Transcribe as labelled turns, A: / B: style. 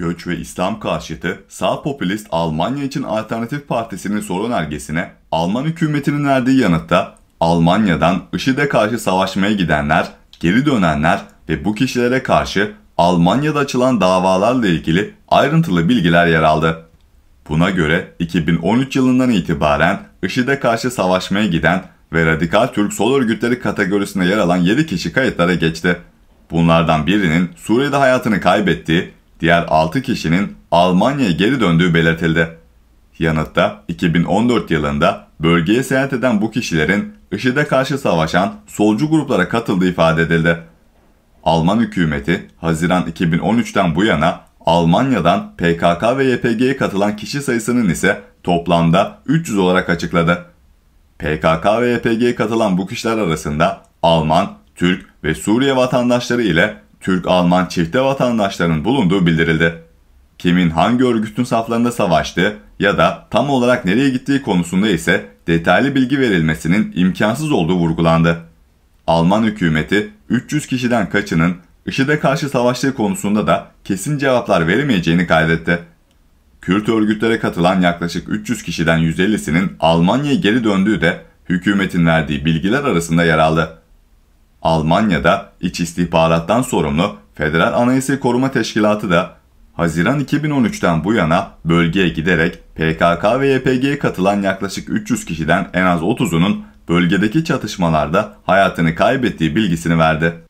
A: Göç ve İslam karşıtı sağ popülist Almanya için Alternatif Partisi'nin soru önergesine Alman hükümetinin verdiği yanıtta Almanya'dan IŞİD'e karşı savaşmaya gidenler, geri dönenler ve bu kişilere karşı Almanya'da açılan davalarla ilgili ayrıntılı bilgiler yer aldı. Buna göre 2013 yılından itibaren IŞİD'e karşı savaşmaya giden ve radikal Türk sol örgütleri kategorisine yer alan 7 kişi kayıtlara geçti. Bunlardan birinin Suriye'de hayatını kaybettiği diğer 6 kişinin Almanya'ya geri döndüğü belirtildi. Yanıtta 2014 yılında bölgeye seyahat eden bu kişilerin IŞİD'e karşı savaşan solcu gruplara katıldığı ifade edildi. Alman hükümeti Haziran 2013'ten bu yana Almanya'dan PKK ve YPG'ye katılan kişi sayısının ise toplamda 300 olarak açıkladı. PKK ve YPG'ye katılan bu kişiler arasında Alman, Türk ve Suriye vatandaşları ile Türk-Alman çifte vatandaşların bulunduğu bildirildi. Kimin hangi örgütün saflarında savaştı ya da tam olarak nereye gittiği konusunda ise detaylı bilgi verilmesinin imkansız olduğu vurgulandı. Alman hükümeti 300 kişiden kaçının IŞİD'e karşı savaştığı konusunda da kesin cevaplar veremeyeceğini kaydetti. Kürt örgütlere katılan yaklaşık 300 kişiden 150'sinin Almanya'ya geri döndüğü de hükümetin verdiği bilgiler arasında yer aldı. Almanya'da iç istihbarattan sorumlu Federal Anayasa Koruma Teşkilatı da Haziran 2013'ten bu yana bölgeye giderek PKK ve YPG'ye katılan yaklaşık 300 kişiden en az 30'unun bölgedeki çatışmalarda hayatını kaybettiği bilgisini verdi.